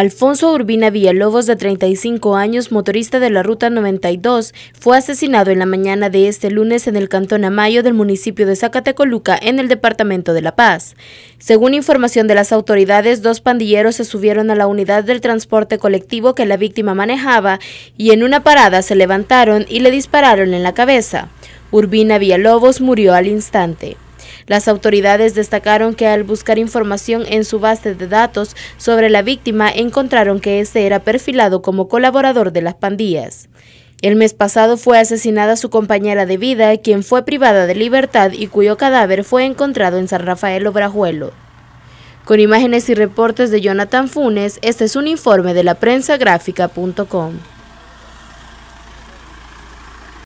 Alfonso Urbina Villalobos, de 35 años, motorista de la Ruta 92, fue asesinado en la mañana de este lunes en el Cantón Amayo del municipio de Zacatecoluca, en el Departamento de La Paz. Según información de las autoridades, dos pandilleros se subieron a la unidad del transporte colectivo que la víctima manejaba y en una parada se levantaron y le dispararon en la cabeza. Urbina Villalobos murió al instante. Las autoridades destacaron que al buscar información en su base de datos sobre la víctima encontraron que este era perfilado como colaborador de las pandillas. El mes pasado fue asesinada su compañera de vida, quien fue privada de libertad y cuyo cadáver fue encontrado en San Rafael Obrajuelo. Con imágenes y reportes de Jonathan Funes, este es un informe de la